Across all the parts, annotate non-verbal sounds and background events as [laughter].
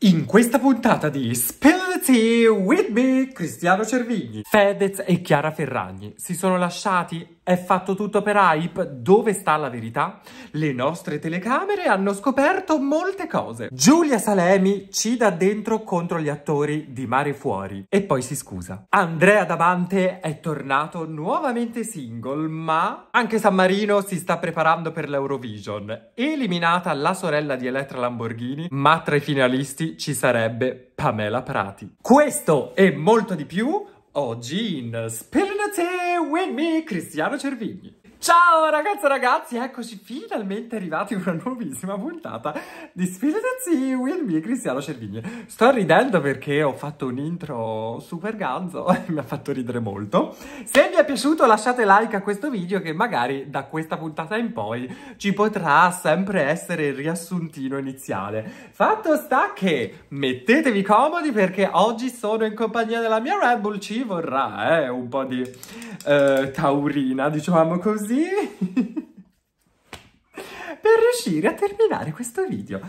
In questa puntata di Spill the Tea with me, Cristiano Cervigni, Fedez e Chiara Ferragni si sono lasciati è fatto tutto per hype? Dove sta la verità? Le nostre telecamere hanno scoperto molte cose. Giulia Salemi ci dà dentro contro gli attori di Mare Fuori e poi si scusa. Andrea Davante è tornato nuovamente single, ma anche San Marino si sta preparando per l'Eurovision. Eliminata la sorella di Elettra Lamborghini, ma tra i finalisti ci sarebbe Pamela Prati. Questo e molto di più Oggi in Spirnate with me Cristiano Cervigni. Ciao ragazzi e ragazzi, eccoci finalmente arrivati a una nuovissima puntata di Sfide Zii with me, Cristiano Cervigni. Sto ridendo perché ho fatto un intro super ganzo [laughs] e mi ha fatto ridere molto. Se vi è piaciuto lasciate like a questo video che magari da questa puntata in poi ci potrà sempre essere il riassuntino iniziale. Fatto sta che mettetevi comodi perché oggi sono in compagnia della mia Red Bull, ci vorrà eh, un po' di eh, taurina, diciamo così così [laughs] per riuscire a terminare questo video.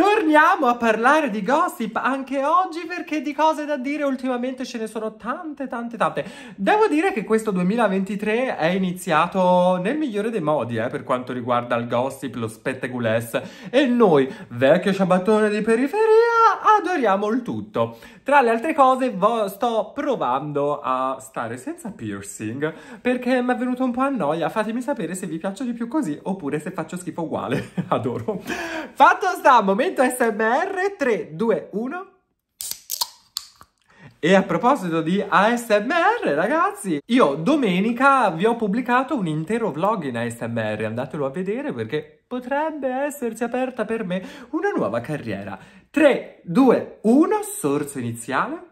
Torniamo a parlare di gossip anche oggi perché di cose da dire ultimamente ce ne sono tante tante tante. Devo dire che questo 2023 è iniziato nel migliore dei modi eh, per quanto riguarda il gossip, lo spetteguless e noi, vecchio ciabattone di periferia, adoriamo il tutto. Tra le altre cose sto provando a stare senza piercing perché mi è venuto un po' a noia. Fatemi sapere se vi piaccio di più così oppure se faccio schifo uguale. [laughs] Adoro. Fatto sta, momento momento ASMR 3, 2, 1. E a proposito di ASMR, ragazzi, io domenica vi ho pubblicato un intero vlog in ASMR, andatelo a vedere perché potrebbe esserci aperta per me una nuova carriera. 3, 2, 1, sorso iniziale.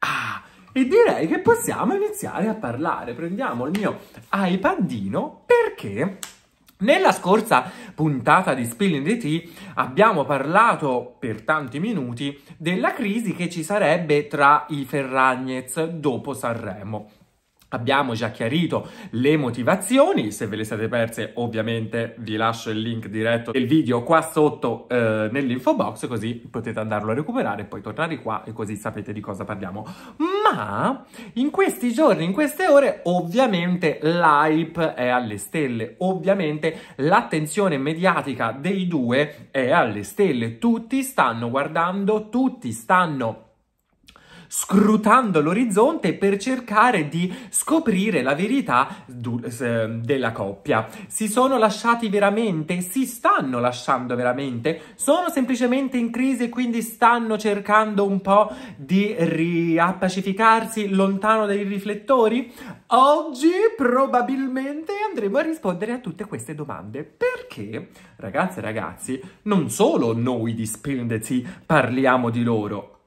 Ah, e direi che possiamo iniziare a parlare. Prendiamo il mio iPadino perché nella scorsa puntata di Spilling the Tea abbiamo parlato per tanti minuti della crisi che ci sarebbe tra i Ferragnez dopo Sanremo. Abbiamo già chiarito le motivazioni, se ve le siete perse ovviamente vi lascio il link diretto del video qua sotto eh, nell'info box così potete andarlo a recuperare e poi tornare qua e così sapete di cosa parliamo ma in questi giorni, in queste ore, ovviamente l'hype è alle stelle, ovviamente l'attenzione mediatica dei due è alle stelle, tutti stanno guardando, tutti stanno scrutando l'orizzonte per cercare di scoprire la verità ehm, della coppia. Si sono lasciati veramente? Si stanno lasciando veramente? Sono semplicemente in crisi e quindi stanno cercando un po' di riappacificarsi lontano dai riflettori? Oggi probabilmente andremo a rispondere a tutte queste domande perché, ragazze e ragazzi, non solo noi di Spindezy parliamo di loro,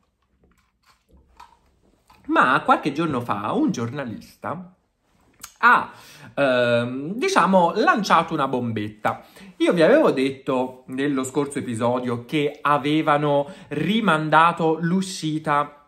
ma qualche giorno fa un giornalista ha, ehm, diciamo, lanciato una bombetta. Io vi avevo detto nello scorso episodio che avevano rimandato l'uscita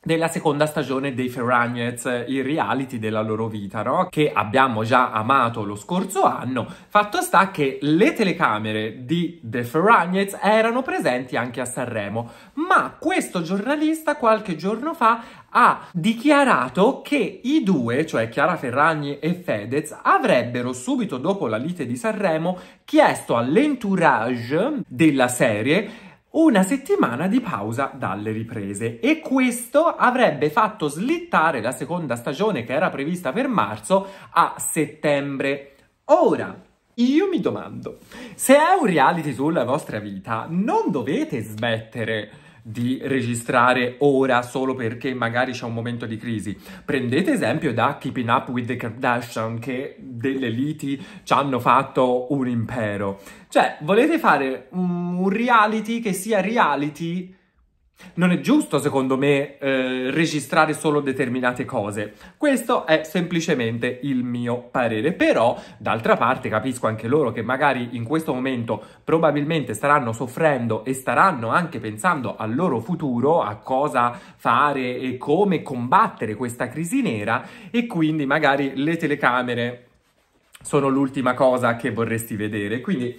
della seconda stagione dei Ferragnets, eh, il reality della loro vita, no? Che abbiamo già amato lo scorso anno. Fatto sta che le telecamere di The Ferragnets erano presenti anche a Sanremo, ma questo giornalista qualche giorno fa ha dichiarato che i due, cioè Chiara Ferragni e Fedez, avrebbero subito dopo la lite di Sanremo chiesto all'entourage della serie una settimana di pausa dalle riprese e questo avrebbe fatto slittare la seconda stagione che era prevista per marzo a settembre. Ora, io mi domando, se è un reality sulla vostra vita, non dovete smettere di registrare ora solo perché magari c'è un momento di crisi. Prendete esempio da Keeping Up with the Kardashian che delle liti ci hanno fatto un impero. Cioè, volete fare un reality che sia reality non è giusto, secondo me, eh, registrare solo determinate cose. Questo è semplicemente il mio parere. Però, d'altra parte, capisco anche loro che magari in questo momento probabilmente staranno soffrendo e staranno anche pensando al loro futuro, a cosa fare e come combattere questa crisi nera e quindi magari le telecamere sono l'ultima cosa che vorresti vedere. Quindi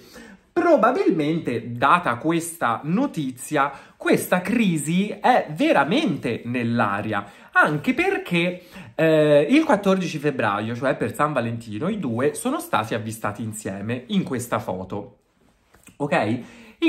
Probabilmente, data questa notizia, questa crisi è veramente nell'aria, anche perché eh, il 14 febbraio, cioè per San Valentino, i due sono stati avvistati insieme in questa foto. Ok?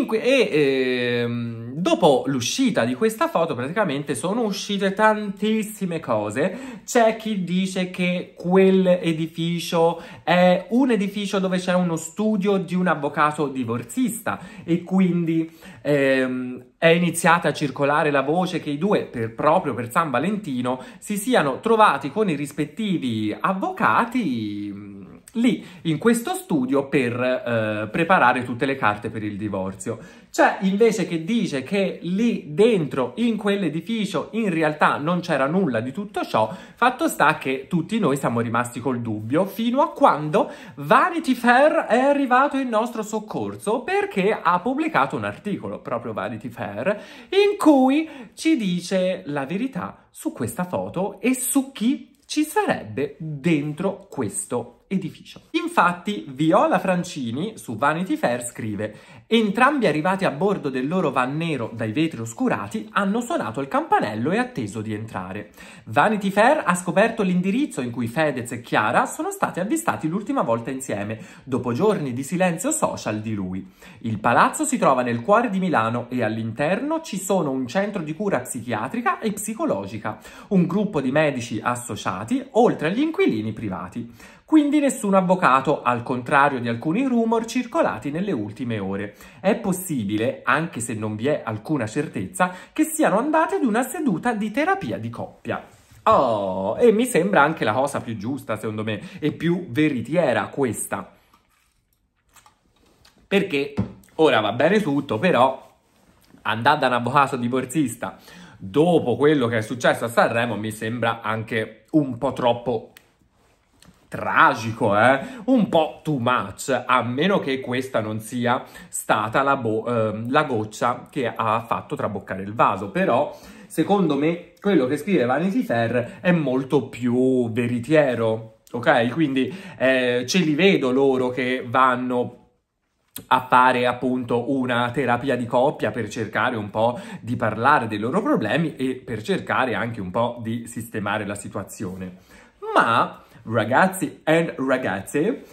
Cui, e eh, dopo l'uscita di questa foto praticamente sono uscite tantissime cose. C'è chi dice che quell'edificio è un edificio dove c'è uno studio di un avvocato divorzista e quindi eh, è iniziata a circolare la voce che i due, per, proprio per San Valentino, si siano trovati con i rispettivi avvocati lì in questo studio per eh, preparare tutte le carte per il divorzio. C'è invece che dice che lì dentro, in quell'edificio, in realtà non c'era nulla di tutto ciò, fatto sta che tutti noi siamo rimasti col dubbio fino a quando Vanity Fair è arrivato in nostro soccorso perché ha pubblicato un articolo, proprio Vanity Fair, in cui ci dice la verità su questa foto e su chi ci sarebbe dentro questo edificio. Infatti, Viola Francini su Vanity Fair scrive Entrambi arrivati a bordo del loro van nero dai vetri oscurati hanno suonato il campanello e atteso di entrare. Vanity Fair ha scoperto l'indirizzo in cui Fedez e Chiara sono stati avvistati l'ultima volta insieme, dopo giorni di silenzio social di lui. Il palazzo si trova nel cuore di Milano e all'interno ci sono un centro di cura psichiatrica e psicologica, un gruppo di medici associati, oltre agli inquilini privati quindi nessun avvocato, al contrario di alcuni rumor circolati nelle ultime ore. È possibile, anche se non vi è alcuna certezza, che siano andate ad una seduta di terapia di coppia. Oh, e mi sembra anche la cosa più giusta, secondo me, e più veritiera questa. Perché ora va bene tutto, però andare da un avvocato divorzista dopo quello che è successo a Sanremo mi sembra anche un po' troppo tragico, eh? un po' too much, a meno che questa non sia stata la, eh, la goccia che ha fatto traboccare il vaso, però secondo me quello che scrive Vanity Fair è molto più veritiero, ok? Quindi eh, ce li vedo loro che vanno a fare appunto una terapia di coppia per cercare un po' di parlare dei loro problemi e per cercare anche un po' di sistemare la situazione. Ma ragazzi e ragazze.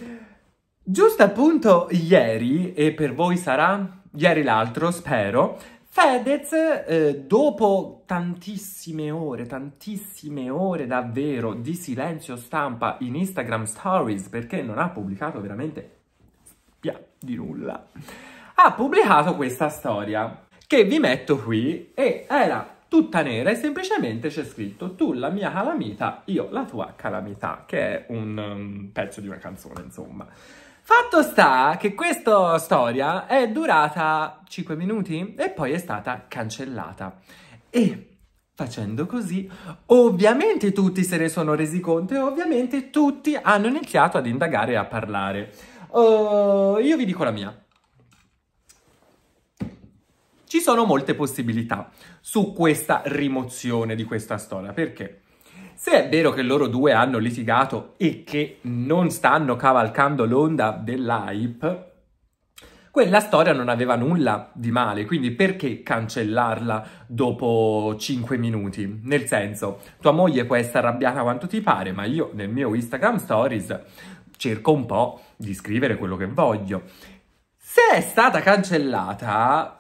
Giusto appunto ieri, e per voi sarà ieri l'altro, spero, Fedez, eh, dopo tantissime ore, tantissime ore davvero di silenzio stampa in Instagram Stories, perché non ha pubblicato veramente di nulla, ha pubblicato questa storia che vi metto qui e era tutta nera e semplicemente c'è scritto tu la mia calamita, io la tua calamità, che è un um, pezzo di una canzone, insomma. Fatto sta che questa storia è durata 5 minuti e poi è stata cancellata. E facendo così, ovviamente tutti se ne sono resi conto e ovviamente tutti hanno iniziato ad indagare e a parlare. Uh, io vi dico la mia. Ci sono molte possibilità su questa rimozione di questa storia, perché se è vero che loro due hanno litigato e che non stanno cavalcando l'onda dell'hype, quella storia non aveva nulla di male, quindi perché cancellarla dopo 5 minuti? Nel senso, tua moglie può essere arrabbiata quanto ti pare, ma io nel mio Instagram Stories cerco un po' di scrivere quello che voglio. Se è stata cancellata,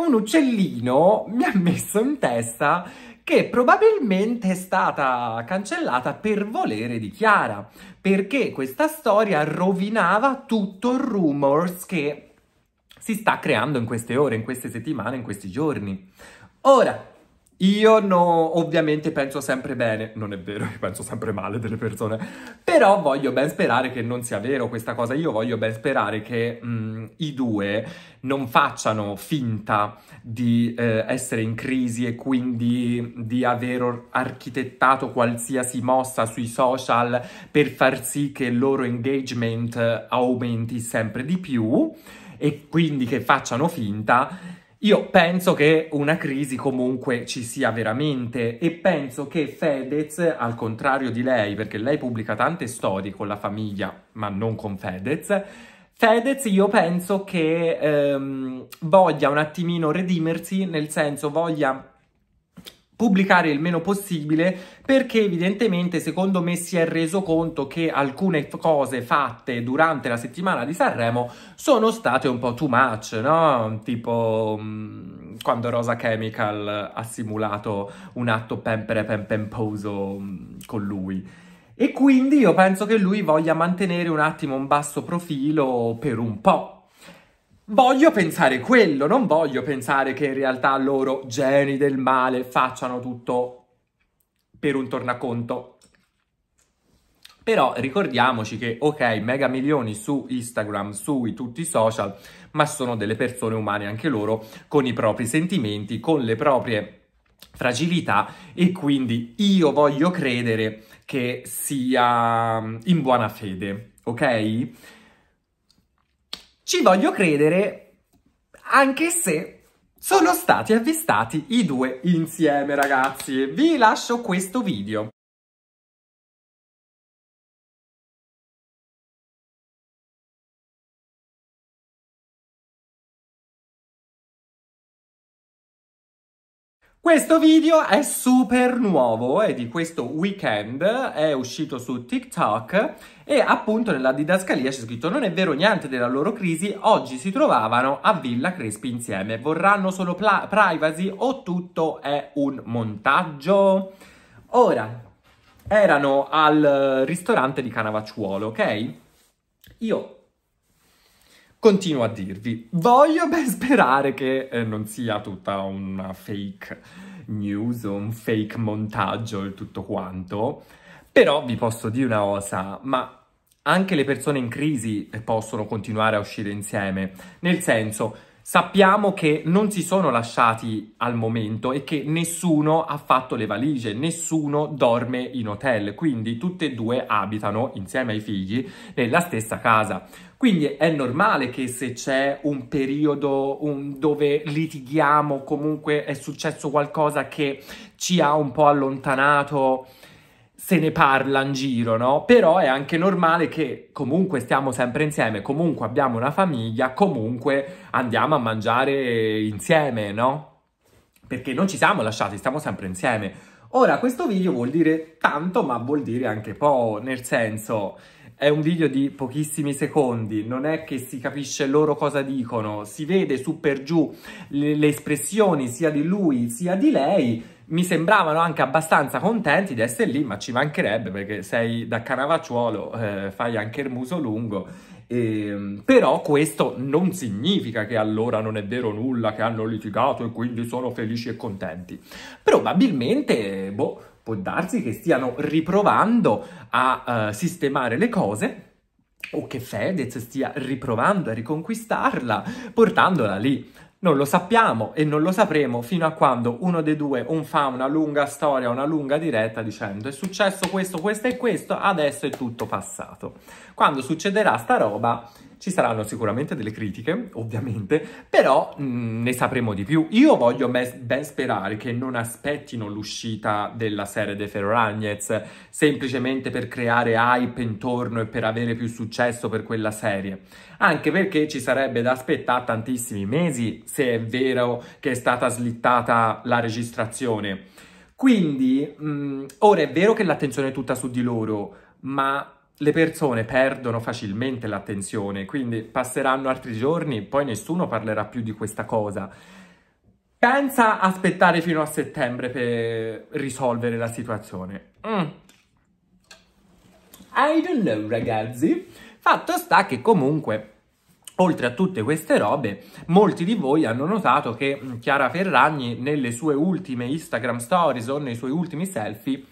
un uccellino mi ha messo in testa che probabilmente è stata cancellata per volere di Chiara, perché questa storia rovinava tutto il rumors che si sta creando in queste ore, in queste settimane, in questi giorni. Ora, io no, ovviamente penso sempre bene, non è vero, io penso sempre male delle persone, però voglio ben sperare che non sia vero questa cosa, io voglio ben sperare che mh, mm, i due non facciano finta di eh, essere in crisi e quindi di aver architettato qualsiasi mossa sui social per far sì che il loro engagement eh, aumenti sempre di più e quindi che facciano finta io penso che una crisi comunque ci sia veramente e penso che Fedez, al contrario di lei, perché lei pubblica tante storie con la famiglia, ma non con Fedez, Fedez io penso che ehm, voglia un attimino redimersi, nel senso voglia pubblicare il meno possibile perché evidentemente secondo me si è reso conto che alcune cose fatte durante la settimana di Sanremo sono state un po' too much, no? Tipo mm, quando Rosa Chemical ha simulato un atto pempere pempemposo mm, con lui. E quindi io penso che lui voglia mantenere un attimo un basso profilo per un po', Voglio pensare quello, non voglio pensare che in realtà loro, geni del male, facciano tutto per un tornaconto. Però ricordiamoci che, ok, mega milioni su Instagram, su tutti i social, ma sono delle persone umane anche loro, con i propri sentimenti, con le proprie fragilità e quindi io voglio credere che sia mm, in buona fede, ok? Ci voglio credere, anche se sono stati avvistati i due insieme, ragazzi. Vi lascio questo video. Questo video è super nuovo, è di questo weekend, è uscito su TikTok e appunto nella didascalia c'è scritto non è vero niente della loro crisi, oggi si trovavano a Villa Crespi insieme, vorranno solo privacy o tutto è un montaggio? Ora, erano al eh, ristorante di Canavacciuolo, ok? Io Continuo a dirvi, voglio ben sperare che eh, non sia tutta una fake news un fake montaggio e tutto quanto, però vi posso dire una cosa, ma anche le persone in crisi eh, possono continuare a uscire insieme, nel senso sappiamo che non si sono lasciati al momento e che nessuno ha fatto le valigie, nessuno dorme in hotel, quindi tutte e due abitano insieme ai figli nella stessa casa. Quindi è normale che se c'è un periodo un, dove litighiamo, comunque è successo qualcosa che ci ha un po' allontanato, se ne parla in giro, no? Però è anche normale che comunque stiamo sempre insieme, comunque abbiamo una famiglia, comunque andiamo a mangiare insieme, no? Perché non ci siamo lasciati, stiamo sempre insieme. Ora, questo video vuol dire tanto, ma vuol dire anche po', nel senso è un video di pochissimi secondi, non è che si capisce loro cosa dicono, si vede su per giù le, le espressioni sia di lui sia di lei, mi sembravano anche abbastanza contenti di essere lì, ma ci mancherebbe perché sei da Canavacciuolo, eh, fai anche il muso lungo. E, ehm, però questo non significa che allora non è vero nulla, che hanno litigato e quindi sono felici e contenti. Probabilmente, boh, può darsi che stiano riprovando a uh, sistemare le cose o che Fedez stia riprovando a riconquistarla portandola lì. Non lo sappiamo e non lo sapremo fino a quando uno dei due non fa una lunga storia, una lunga diretta dicendo è successo questo, questo e questo, adesso è tutto passato. Quando succederà sta roba ci saranno sicuramente delle critiche, ovviamente, però mh, mm, ne sapremo di più. Io voglio ben sperare che non aspettino l'uscita della serie dei Ferragnez semplicemente per creare hype intorno e per avere più successo per quella serie. Anche perché ci sarebbe da aspettare tantissimi mesi se è vero che è stata slittata la registrazione. Quindi, mh, mm, ora è vero che l'attenzione è tutta su di loro, ma le persone perdono facilmente l'attenzione, quindi passeranno altri giorni, poi nessuno parlerà più di questa cosa. Pensa aspettare fino a settembre per risolvere la situazione. Mm. I don't know, ragazzi. Fatto sta che comunque Oltre a tutte queste robe, molti di voi hanno notato che mm, Chiara Ferragni nelle sue ultime Instagram stories o nei suoi ultimi selfie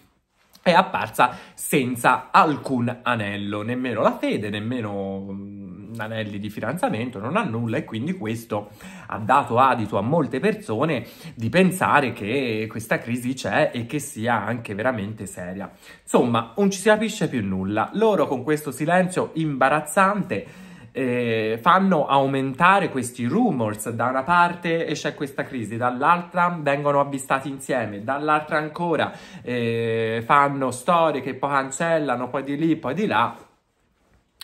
è apparsa senza alcun anello, nemmeno la fede, nemmeno mm, anelli di fidanzamento, non ha nulla e quindi questo ha dato adito a molte persone di pensare che questa crisi c'è e che sia anche veramente seria. Insomma, non ci si capisce più nulla. Loro con questo silenzio imbarazzante eh, fanno aumentare questi rumors. Da una parte c'è questa crisi, dall'altra vengono avvistati insieme, dall'altra ancora eh, fanno storie che poi cancellano, poi di lì, poi di là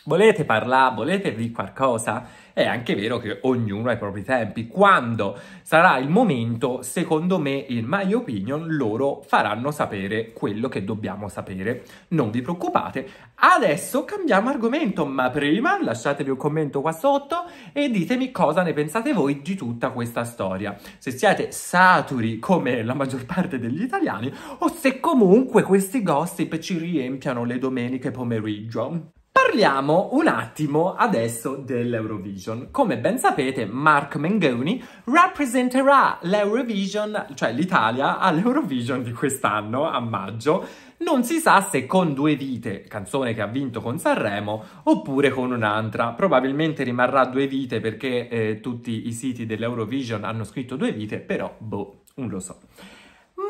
Volete parlare, volete di qualcosa? È anche vero che ognuno ha i propri tempi. Quando sarà il momento, secondo me, in my opinion, loro faranno sapere quello che dobbiamo sapere. Non vi preoccupate. Adesso cambiamo argomento, ma prima lasciatevi un commento qua sotto e ditemi cosa ne pensate voi di tutta questa storia. Se siete saturi come la maggior parte degli italiani o se comunque questi gossip ci riempiano le domeniche pomeriggio. Parliamo un attimo adesso dell'Eurovision. Come ben sapete, Mark Mengoni rappresenterà l'Eurovision, cioè l'Italia, all'Eurovision di quest'anno, a maggio. Non si sa se con Due Vite, canzone che ha vinto con Sanremo, oppure con un'altra. Probabilmente rimarrà Due Vite perché eh, tutti i siti dell'Eurovision hanno scritto Due Vite, però, boh, non lo so.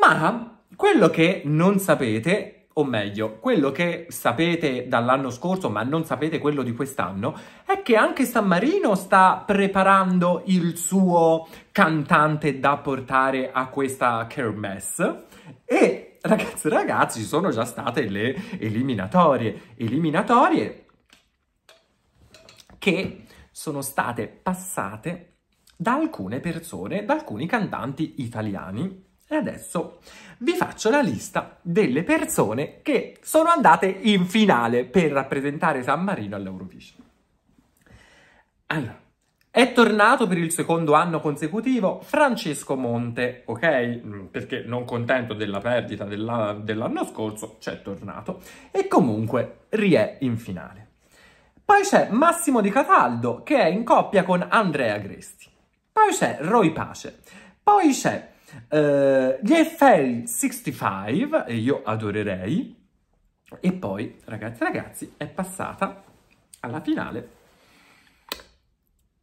Ma quello che non sapete o meglio, quello che sapete dall'anno scorso, ma non sapete quello di quest'anno, è che anche San Marino sta preparando il suo cantante da portare a questa kermesse e ragazzi ragazzi ci sono già state le eliminatorie, eliminatorie che sono state passate da alcune persone, da alcuni cantanti italiani e adesso vi faccio la lista delle persone che sono andate in finale per rappresentare San Marino all'Eurovision. Allora, è tornato per il secondo anno consecutivo Francesco Monte, ok? Mm, perché non contento della perdita dell'anno scorso, c'è tornato. E comunque rie in finale. Poi c'è Massimo Di Cataldo, che è in coppia con Andrea Gresti. Poi c'è Roy Pace. Poi c'è eh, gli FL 65, e io adorerei, e poi, ragazzi ragazzi, è passata alla finale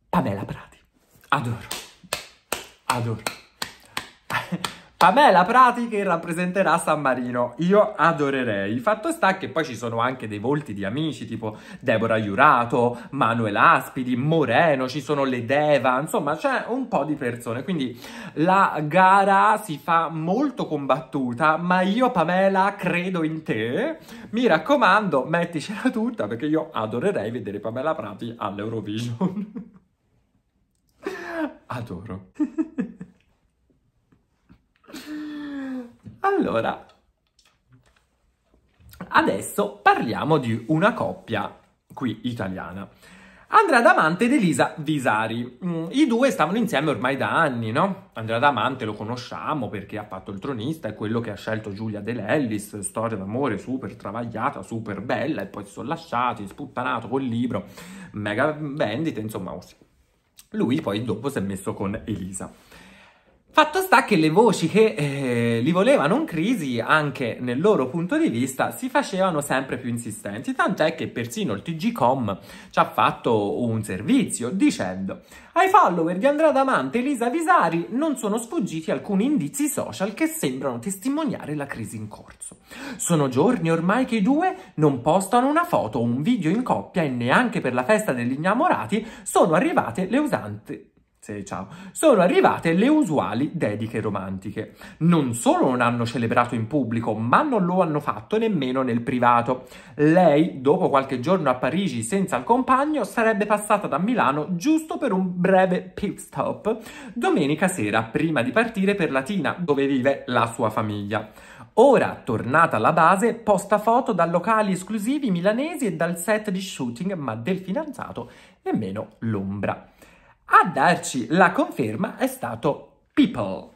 Pamela Prati. Adoro, adoro. A me la pratica rappresenterà San Marino, io adorerei. Fatto sta che poi ci sono anche dei volti di amici tipo Deborah Jurato, Manuel Aspidi, Moreno, ci sono le Deva, insomma c'è un po' di persone. Quindi la gara si fa molto combattuta, ma io Pamela credo in te. Mi raccomando, metticela tutta perché io adorerei vedere Pamela Prati all'Eurovision. [laughs] Adoro. [laughs] Allora, adesso parliamo di una coppia qui italiana. Andrea Damante ed Elisa Visari. Mm, I due stavano insieme ormai da anni, no? Andrea Damante lo conosciamo perché ha fatto il tronista, è quello che ha scelto Giulia De storia d'amore super travagliata, super bella, e poi si sono lasciati, sputtanato col libro, mega vendite, insomma. Oh Lui poi dopo si è messo con Elisa. Fatto sta che le voci che eh, li volevano in crisi, anche nel loro punto di vista, si facevano sempre più insistenti, tant'è che persino il TGcom ci ha fatto un servizio dicendo ai follower di Andrea Damante e Elisa Visari non sono sfuggiti alcuni indizi social che sembrano testimoniare la crisi in corso. Sono giorni ormai che i due non postano una foto o un video in coppia e neanche per la festa degli innamorati sono arrivate le usante sì, ciao. Sono arrivate le usuali dediche romantiche. Non solo non hanno celebrato in pubblico, ma non lo hanno fatto nemmeno nel privato. Lei, dopo qualche giorno a Parigi senza il compagno, sarebbe passata da Milano giusto per un breve pit stop domenica sera, prima di partire per Latina, dove vive la sua famiglia. Ora, tornata alla base, posta foto da locali esclusivi milanesi e dal set di shooting, ma del fidanzato nemmeno l'ombra. A darci la conferma è stato People.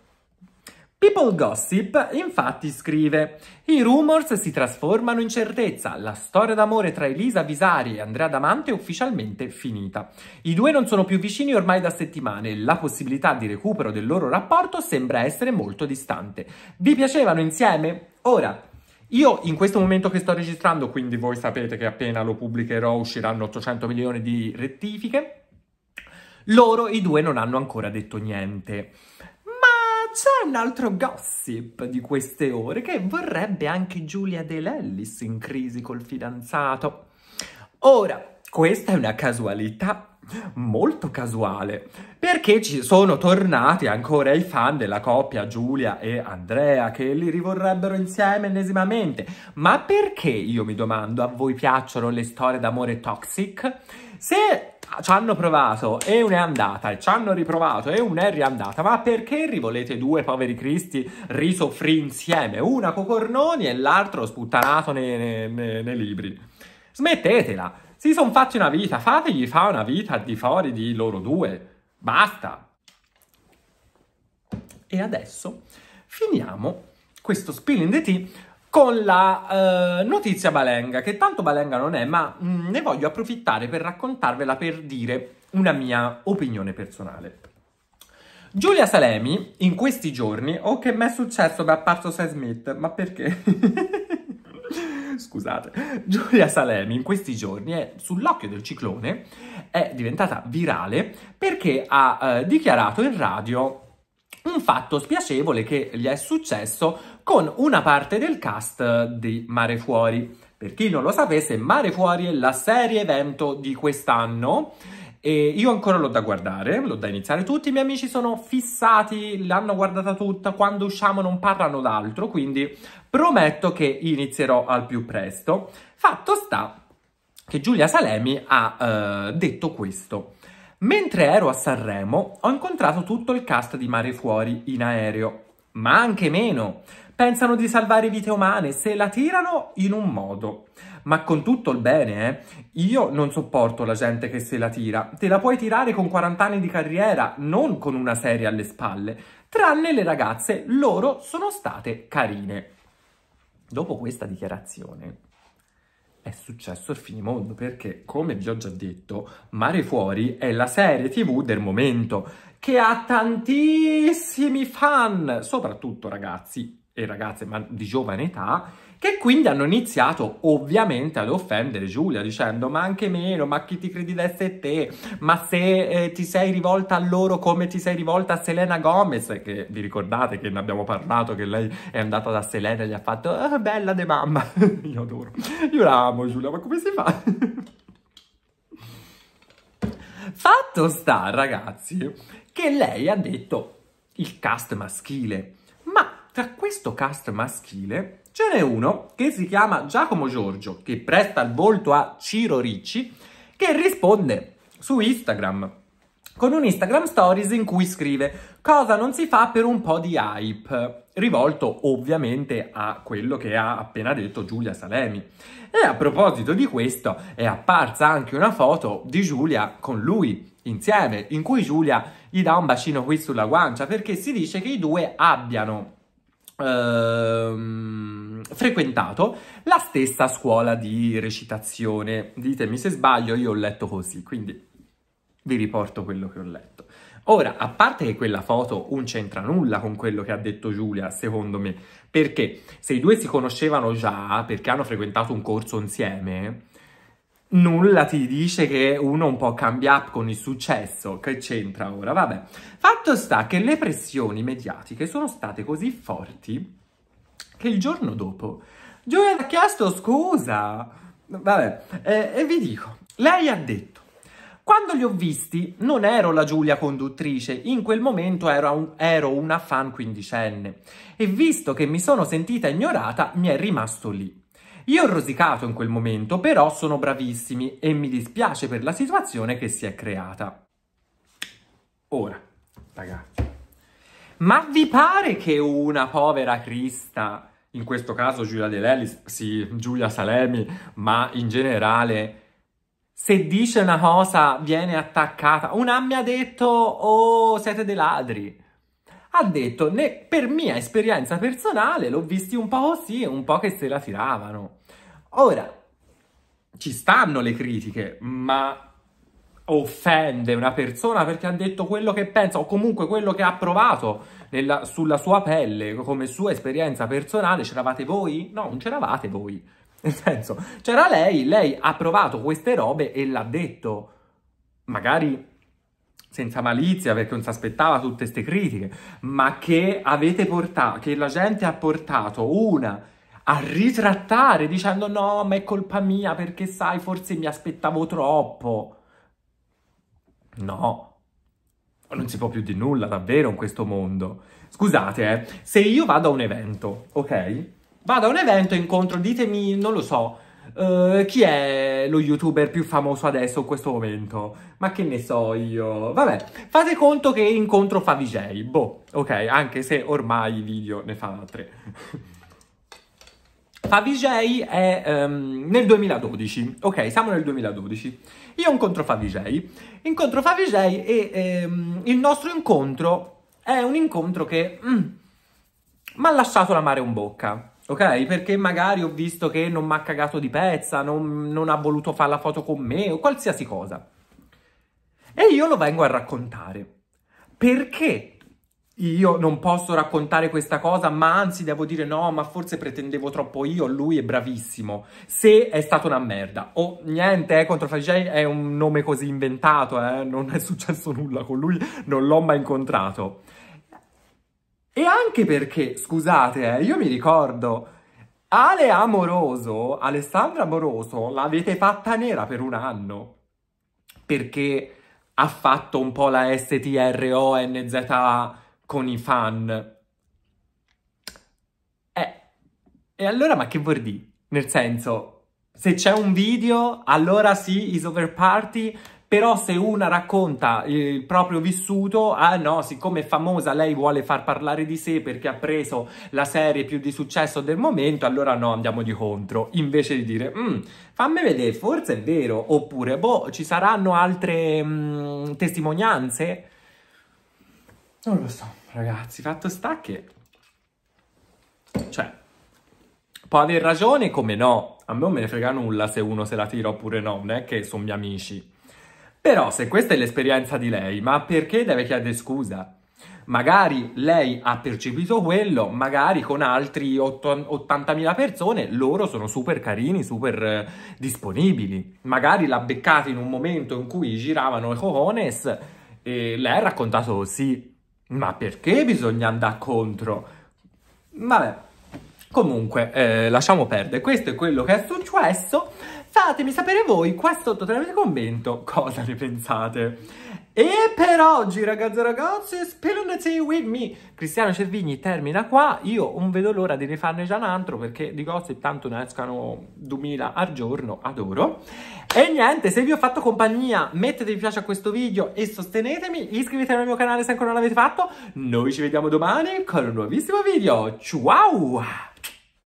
People Gossip infatti scrive «I rumors si trasformano in certezza, la storia d'amore tra Elisa Visari e Andrea Damante è ufficialmente finita. I due non sono più vicini ormai da settimane e la possibilità di recupero del loro rapporto sembra essere molto distante. Vi piacevano insieme? Ora, io in questo momento che sto registrando, quindi voi sapete che appena lo pubblicherò usciranno 800 milioni di rettifiche, loro, i due, non hanno ancora detto niente. Ma c'è un altro gossip di queste ore che vorrebbe anche Giulia De Lellis in crisi col fidanzato. Ora, questa è una casualità molto casuale, perché ci sono tornati ancora i fan della coppia Giulia e Andrea che li rivorrebbero insieme ennesimamente. Ma perché, io mi domando, a voi piacciono le storie d'amore toxic? Se ci hanno provato e un è andata, e ci hanno riprovato e un è riandata, ma perché rivolete due poveri cristi risoffrì insieme, una cocornoni e l'altro sputtanato nei, nei, nei libri? Smettetela, si sono fatti una vita, fategli fare una vita di fuori di loro due, basta. E adesso finiamo questo Spilling the Tea con la eh, notizia Balenga, che tanto Balenga non è, ma mh, mm, ne voglio approfittare per raccontarvela per dire una mia opinione personale. Giulia Salemi, in questi giorni, oh che mi è successo, mi è apparso Sam Smith, ma perché? [laughs] Scusate. Giulia Salemi in questi giorni è sull'occhio del ciclone, è diventata virale perché ha eh, dichiarato in radio un fatto spiacevole che gli è successo con una parte del cast di Mare Fuori. Per chi non lo sapesse, Mare Fuori è la serie evento di quest'anno e io ancora l'ho da guardare, l'ho da iniziare. Tutti i miei amici sono fissati, l'hanno guardata tutta, quando usciamo non parlano d'altro, quindi prometto che inizierò al più presto. Fatto sta che Giulia Salemi ha eh, detto questo. Mentre ero a Sanremo ho incontrato tutto il cast di Mare Fuori in aereo, ma anche meno. Pensano di salvare vite umane se la tirano in un modo. Ma con tutto il bene, eh, io non sopporto la gente che se la tira. Te la puoi tirare con 40 anni di carriera, non con una serie alle spalle. Tranne le ragazze, loro sono state carine. Dopo questa dichiarazione, è successo il finimondo perché, come vi ho già detto, Mare Fuori è la serie tv del momento che ha tantissimi fan, soprattutto ragazzi e eh, ragazze ma di giovane età, che quindi hanno iniziato ovviamente ad offendere Giulia dicendo ma anche meno, ma chi ti credi d'essere te, ma se eh, ti sei rivolta a loro come ti sei rivolta a Selena Gomez, che vi ricordate che ne abbiamo parlato, che lei è andata da Selena e gli ha fatto ah, bella de mamma, [laughs] io adoro, io la amo Giulia, ma come si fa? [laughs] Fatto sta ragazzi che lei ha detto il cast maschile tra questo cast maschile ce n'è uno che si chiama Giacomo Giorgio, che presta il volto a Ciro Ricci, che risponde su Instagram con un Instagram Stories in cui scrive cosa non si fa per un po' di hype, rivolto ovviamente a quello che ha appena detto Giulia Salemi. E a proposito di questo è apparsa anche una foto di Giulia con lui insieme, in cui Giulia gli dà un bacino qui sulla guancia perché si dice che i due abbiano ehm, frequentato la stessa scuola di recitazione. Ditemi se sbaglio, io ho letto così, quindi vi riporto quello che ho letto. Ora, a parte che quella foto non c'entra nulla con quello che ha detto Giulia, secondo me, perché se i due si conoscevano già, perché hanno frequentato un corso insieme, nulla ti dice che uno un po' cambia up con il successo, che c'entra ora, vabbè. Fatto sta che le pressioni mediatiche sono state così forti che il giorno dopo Giulia ha chiesto scusa, vabbè, e, e vi dico, lei ha detto quando li ho visti non ero la Giulia conduttrice, in quel momento ero, un, ero, una fan quindicenne e visto che mi sono sentita ignorata mi è rimasto lì. Io ho rosicato in quel momento, però sono bravissimi e mi dispiace per la situazione che si è creata. Ora, ragazzi, ma vi pare che una povera Crista, in questo caso Giulia De Lellis, sì, Giulia Salemi, ma in generale se dice una cosa viene attaccata. Una mi ha detto, oh, siete dei ladri ha detto ne, per mia esperienza personale l'ho visti un po' così e un po' che se la tiravano. Ora, ci stanno le critiche, ma offende una persona perché ha detto quello che pensa o comunque quello che ha provato nella, sulla sua pelle come sua esperienza personale, c'eravate voi? No, non c'eravate voi. Nel senso, c'era lei, lei ha provato queste robe e l'ha detto. Magari senza malizia perché non si aspettava tutte queste critiche, ma che avete portato, che la gente ha portato una a ritrattare dicendo no, ma è colpa mia perché sai, forse mi aspettavo troppo. No, non si può più di nulla davvero in questo mondo. Scusate, eh, se io vado a un evento, ok? Vado a un evento e incontro, ditemi, non lo so, Uh, chi è lo youtuber più famoso adesso in questo momento? Ma che ne so io? Vabbè, fate conto che incontro Favij, boh, ok, anche se ormai i video ne fa tre. Favij è um, nel 2012, ok, siamo nel 2012. Io incontro Favij, incontro Favij e ehm, il nostro incontro è un incontro che mi mm, ha lasciato la mare in bocca. Ok? Perché magari ho visto che non mi ha cagato di pezza, non, non ha voluto fare la foto con me, o qualsiasi cosa. E io lo vengo a raccontare. Perché io non posso raccontare questa cosa, ma anzi devo dire no, ma forse pretendevo troppo io, lui è bravissimo. Se è stata una merda. O oh, niente, eh, Controfagicei è un nome così inventato, eh, non è successo nulla con lui, non l'ho mai incontrato. E anche perché, scusate, eh, io mi ricordo, Ale Amoroso, Alessandra Amoroso, l'avete fatta nera per un anno. Perché ha fatto un po' la STRONZA con i fan. Eh, e allora ma che vuol dire? Nel senso, se c'è un video, allora sì, is over party, però se una racconta il proprio vissuto, ah no, siccome è famosa lei vuole far parlare di sé perché ha preso la serie più di successo del momento, allora no, andiamo di contro, invece di dire, mm, fammi vedere, forse è vero, oppure, boh, ci saranno altre mh, mm, testimonianze? Non lo so, ragazzi, fatto sta che... Cioè, può aver ragione come no, a me non me ne frega nulla se uno se la tira oppure no, non è che sono miei amici. Però se questa è l'esperienza di lei, ma perché deve chiedere scusa? Magari lei ha percepito quello, magari con altri 80.000 persone loro sono super carini, super eh, disponibili. Magari l'ha beccata in un momento in cui giravano i cojones e lei ha raccontato sì, ma perché bisogna andare contro? Vabbè, comunque eh, lasciamo perdere, questo è quello che è successo. Fatemi sapere voi qua sotto tramite commento cosa ne pensate. E per oggi ragazzi e ragazze, spelonate with me, Cristiano Cervigni termina qua, io non vedo l'ora di rifarne già un altro perché di cose tanto ne escano 2000 al giorno, adoro. E niente, se vi ho fatto compagnia mettete mi piace a questo video e sostenetemi, iscrivetevi al mio canale se ancora non l'avete fatto, noi ci vediamo domani con un nuovissimo video, ciao!